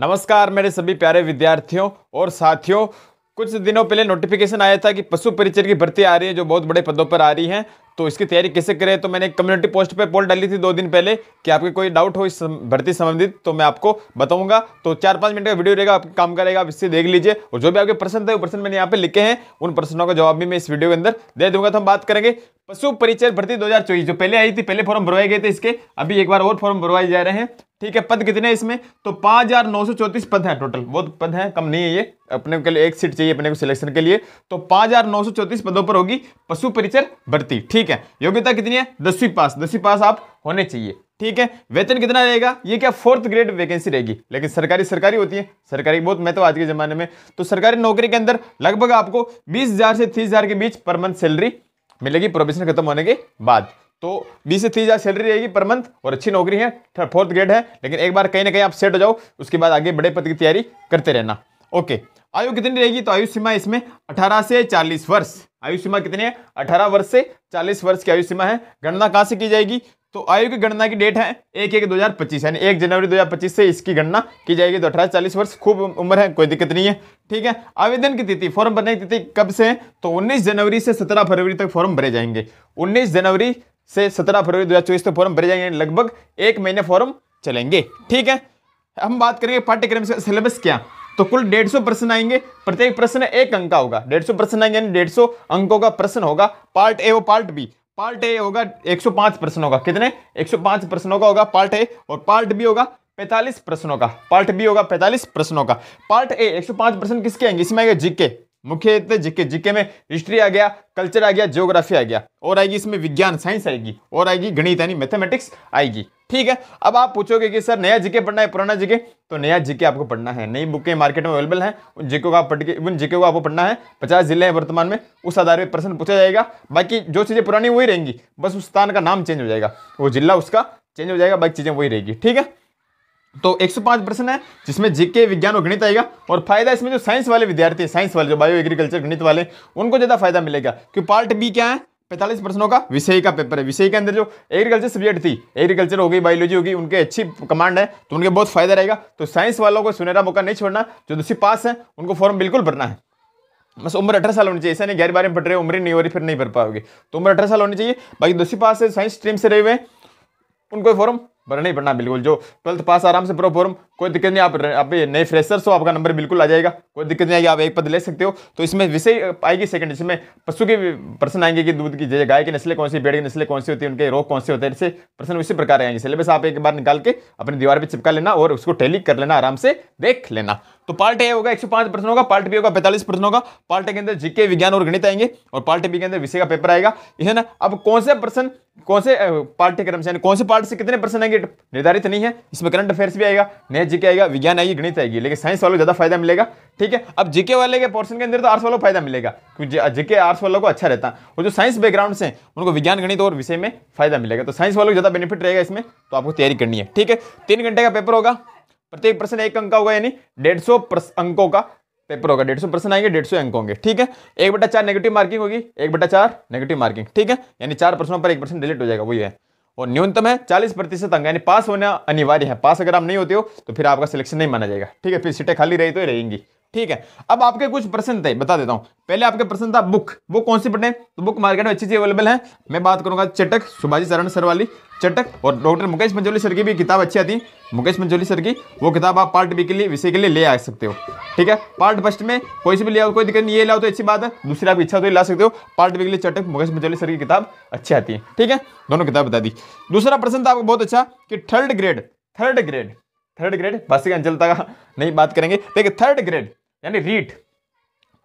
नमस्कार मेरे सभी प्यारे विद्यार्थियों और साथियों कुछ दिनों पहले नोटिफिकेशन आया था कि पशु परिचर की भर्ती आ रही है जो बहुत बड़े पदों पर आ रही है तो इसकी तैयारी कैसे करें तो मैंने कम्युनिटी पोस्ट पे पोल डाली थी दो दिन पहले कि आपके कोई डाउट हो इस भर्ती संबंधित तो मैं आपको बताऊंगा तो चार पाँच मिनट का वीडियो रहेगा आपके काम करेगा आप इससे देख लीजिए और जो भी आपके प्रश्न थे वो प्रश्न मैंने यहाँ पे लिखे हैं उन प्रश्नों का जवाब भी मैं इस वीडियो के अंदर दे दूंगा तो हम बात करेंगे पशु परिचय भर्ती दो जो पहले आई थी पहले फॉर्म भरवाए गए थे इसके अभी एक बार और फॉर्म भरवाए जा रहे हैं ठीक है पद कितने इसमें तो पांच हजार नौ सौ चौतीस पद हैं टोटल बहुत पद हैं कम नहीं है ये अपने के लिए एक सीट चाहिए अपने को सिलेक्शन के लिए तो पांच हजार नौ सौ चौतीस पदों पर होगी पशु परिचर भर्ती ठीक है योग्यता कितनी है दसवीं पास दसवीं पास आप होने चाहिए ठीक है वेतन कितना रहेगा ये क्या फोर्थ ग्रेड वैकेंसी रहेगी लेकिन सरकारी सरकारी होती है सरकारी बहुत महत्व तो आज के ज़माने में तो सरकारी नौकरी के अंदर लगभग आपको बीस से तीस के बीच पर मंथ सैलरी मिलेगी प्रोबेशन खत्म होने के बाद तो बीस से तीस हज़ार सैलरी रहेगी पर मंथ और अच्छी नौकरी है फोर्थ ग्रेड है लेकिन एक बार कहीं ना कहीं आप सेट हो जाओ उसके बाद आगे बड़े पद की तैयारी करते रहना ओके आयु कितनी रहेगी तो आयु सीमा इसमें 18 से 40 वर्ष आयु सीमा कितनी है 18 वर्ष से 40 वर्ष की आयु सीमा है गणना कहाँ से की जाएगी तो आयु की गणना की डेट है एक एक दो हज़ार पच्चीस यानी एक जनवरी दो हज़ार पच्चीस से इसकी गणना की जाएगी तो अठारह चालीस वर्ष खूब उम्र है कोई दिक्कत नहीं है ठीक है आवेदन की तिथि फॉर्म भरने की तिथि कब से है तो उन्नीस जनवरी से सत्रह फरवरी तक फॉर्म भरे जाएंगे उन्नीस जनवरी से 17 फरवरी 2024 तक फॉर्म भरे जाएंगे लगभग एक महीने फॉर्म चलेंगे ठीक है हम बात करेंगे पाठ्यक्रम से सिलेबस क्या तो कुल डेढ़ सौ प्रश्न आएंगे प्रत्येक प्रश्न एक अंक का होगा डेढ़ सौ प्रश्न आएंगे यानी डेढ़ सौ अंकों का प्रश्न होगा पार्ट ए और पार्ट बी पार्ट ए होगा एक सौ पांच प्रश्नों का कितने एक सौ पांच प्रश्नों का होगा पार्ट ए और पार्ट बी होगा पैंतालीस प्रश्नों का पार्ट बी होगा पैंतालीस प्रश्नों का पार्ट ए एक सौ पांच प्रश्न किसके आएंगे इसमें आएगा जीके मुख्य इतने जिके जिके में हिस्ट्री आ गया कल्चर आ गया ज्योग्राफी आ गया और आएगी इसमें विज्ञान साइंस आएगी और आएगी गणित यानी मैथमेटिक्स आएगी ठीक है अब आप पूछोगे कि सर नया जीके पढ़ना है पुराना जीके तो नया जीके आपको पढ़ना है नई बुकें मार्केट में अवेलेबल हैं उन जीके को आप पढ़ के उन जीके को आपको पढ़ना है पचास जिले हैं वर्तमान में उस आधार पर प्रश्न पूछा जाएगा बाकी जो चीज़ें पुरानी वही रहेंगी बस उस स्थान का नाम चेंज हो जाएगा वो जिला उसका चेंज हो जाएगा बाकी चीज़ें वही रहेगी ठीक है तो 105 प्रश्न है जिसमें जीके विज्ञान और गणित आएगा और फायदा इसमें जो साइंस वाले विद्यार्थी हैं साइंस वाले जो बायो एग्रीकल्चर गणित वाले उनको ज़्यादा फायदा मिलेगा क्योंकि पार्ट बी क्या है पैंतालीस प्रश्नों का विषय का पेपर है विषय के अंदर जो एग्रीकल्चर सब्जेक्ट थी एग्रीकल्चर होगी बायोलॉजी होगी उनके अच्छी कमांड है तो उनके बहुत फायदा रहेगा तो साइंस वालों को सुनहरा मौका नहीं छोड़ना जो दूसरी पास है उनको फॉर्म बिल्कुल भरना है बस उम्र अठारह साल होनी चाहिए ऐसा नहीं ग्यारह बारह में पढ़ रहे हो उम्र ही नहीं हो रही फिर नहीं भर पाओगे तो उम्र अठारह साल होनी चाहिए बाकी दूसरी पास है साइंस स्ट्रीम से रहे हुए उनको फॉर्म भरना ही भरना बिल्कुल जो ट्वेल्थ पास आराम से प्रो फॉर्म कोई दिक्कत नहीं आप आप नए फ्रेशर्स हो आपका नंबर बिल्कुल आ जाएगा कोई दिक्कत नहीं आएगी आप एक पद ले सकते हो तो इसमें विषय आएगी सेकंड इसमें पशु के प्रश्न आएंगे कि दूध की जैसे गाय की नस्लें कौन सी पेड़ की नस्लें कौन सी होती है उनके रोग कौन से होते हैं जैसे प्रश्न उसी प्रकार आएंगे सिलेबस आप एक बार निकाल के अपनी दीवार पर चिपका लेना और उसको टेली कर लेना आराम से देख लेना तो पार्ट ए होगा 105 प्रश्नों का पार्ट बी होगा 45 प्रश्नों का पार्ट ए के अंदर जीके विज्ञान और गणित आएंगे और पार्ट बी के अंदर विषय का पेपर आएगा यह ना अब कौन से प्रश्न कौन से पाठ्यक्रम से कौन से पार्ट से कितने प्रश्न आएंगे निर्धारित नहीं है इसमें करंट अफेयर्स भी आएगा नए जीके आएगा विज्ञान आएगी गणित आएगी लेकिन साइंस वालों को ज्यादा फायदा मिलेगा ठीक है अब जीके वाले के पोर्सन के अंदर तो आर्ट्स वालों को फायदा मिलेगा क्योंकि जीके आर्ट्स वालों को अच्छा रहता है और जो साइंस बैकग्राउंड से उनको विज्ञान गणित और विषय में फायदा मिलेगा तो साइंस वालों को ज्यादा बेनिफिट रहेगा इसमें तो आपको तैयारी करनी है ठीक है तीन घंटे का पेपर होगा प्रत्येक प्रश्न एक अंक का होगा यानी डेढ़ सौ अंकों का पेपर होगा डेढ़ सौ प्रश्न आएंगे डेढ़ सौ अंक होंगे ठीक है एक बटा चार नेगेटिव मार्किंग होगी एक बटा चार नेगेटिव मार्किंग ठीक है यानी चार प्रश्नों पर एक प्रश्न डिलीट हो जाएगा वही है और न्यूनतम है चालीस प्रतिशत अंक यानी पास होना अनिवार्य है पास अगर आप नहीं होते हो तो फिर आपका सिलेक्शन नहीं माना जाएगा ठीक है फिर सीटें खाली रही तो रहेंगी ठीक है अब आपके कुछ प्रश्न थे बता देता हूँ पहले आपके प्रश्न था बुक वो कौन सी पढ़े तो बुक मार्केट में अच्छी चीज अवेलेबल है मैं बात करूंगा चटक सुभाजी चरण सर वाली चटक और डॉक्टर मुकेश मंजोली सर की भी किताब अच्छी आती है मुकेश मंजोली सर की वो किताब आप पार्ट बी के लिए विषय के लिए ले आ सकते हो ठीक है पार्ट फर्स्ट में कोई से भी ले आओ कोई दिक्कत नहीं ये लाओ तो अच्छी बात है दूसरी आप इच्छा तो ला सकते हो पार्ट बी के लिए चटक मुकेश मंजोली सर की किताब अच्छी आती है ठीक है दोनों किताब बता दी दूसरा प्रश्न था आपको बहुत अच्छा कि third grade third grade third grade भाषिक अंचलता का नहीं बात करेंगे देखिए थर्ड ग्रेड यानी रीट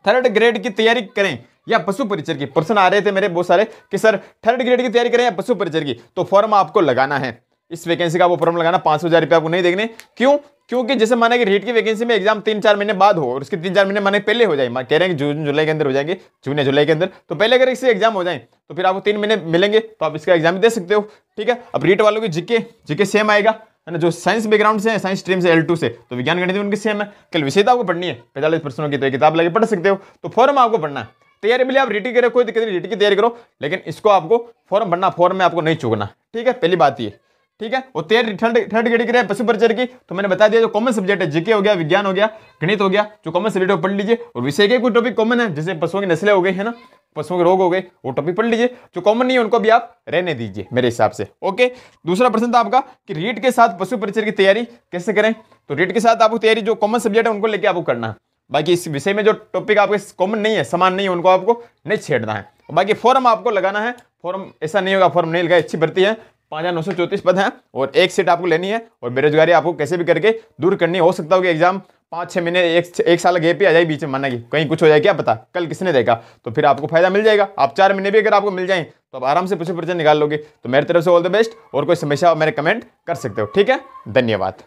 थर्ड ग्रेड की तैयारी करें या पशु परिचर की प्रश्न आ रहे थे मेरे बहुत सारे कि सर थर्ड ग्रेड की तैयारी करें या पशु परिचर की तो फॉर्म आपको लगाना है इस वैकेंसी का वो फॉर्म लगाना पांच हज़ार रुपये आपको नहीं देखने क्यों क्योंकि जैसे माना कि रीट की वैकेंसी में एग्जाम तीन चार महीने बाद हो और उसके तीन चार महीने माने पहले हो जाए कह रहे हैं जून जुलाई के अंदर हो जाएंगे जून या जुलाई के अंदर तो पहले अगर इससे एग्जाम हो जाए तो फिर आपको तीन महीने मिलेंगे तो आप इसका एग्जाम दे सकते हो ठीक है अब रीट वालों की जीके जीके सेम आएगा है ना जो साइंस बैकग्राउंड से है साइंस स्ट्रीम से एल टू से तो विज्ञान गणित उनके सेम है कल विषय आपको पढ़नी है पैंतालीस प्रश्नों की तो किताब लगे पढ़ सकते हो तो फॉर्म आपको पढ़ना है तैयारी मिली आप रिटी करो कोई दिक्कत नहीं रिटी की तैयारी करो लेकिन इसको आपको फॉर्म भरना फॉर्म में आपको नहीं चुकना ठीक है पहली बात ये ठीक है और तैयारी थर्ड थर्ड ग्रेड की पशु परिचर की तो मैंने बता दिया जो कॉमन सब्जेक्ट है जीके हो गया विज्ञान हो गया गणित हो गया जो कॉमन सब्जेक्ट हो पढ़ लीजिए और विषय के कोई टॉपिक कॉमन है जैसे पशुओं की नस्लें हो गई है ना पशुओं के रोग हो गए वो टॉपिक पढ़ लीजिए जो कॉमन नहीं है उनको भी आप रहने दीजिए मेरे हिसाब से ओके दूसरा प्रश्न था आपका कि रीट के साथ पशु परिचय की तैयारी कैसे करें तो रीट के साथ आपको तैयारी जो कॉमन सब्जेक्ट है उनको लेके आपको करना है बाकी इस विषय में जो टॉपिक आपके कॉमन नहीं है समान नहीं है उनको आपको नहीं छेड़ना है बाकी फॉर्म आपको लगाना है फॉर्म ऐसा नहीं होगा फॉर्म नहीं लगाए अच्छी भर्ती है पाँच हज़ार नौ सौ चौंतीस पद हैं और एक सीट आपको लेनी है और बेरोजगारी आपको कैसे भी करके दूर करनी हो सकता होगी एग्जाम पाँच छः महीने एक एक साल गैप ही आ जाए बीच में माना कि कहीं कुछ हो जाए क्या पता कल किसने देखा तो फिर आपको फायदा मिल जाएगा आप चार महीने भी अगर आपको मिल जाए तो आप आराम से पूछे पर्चे निकाल लोगे तो मेरी तरफ से ऑल द बेस्ट और कोई समस्या हो मेरे कमेंट कर सकते हो ठीक है धन्यवाद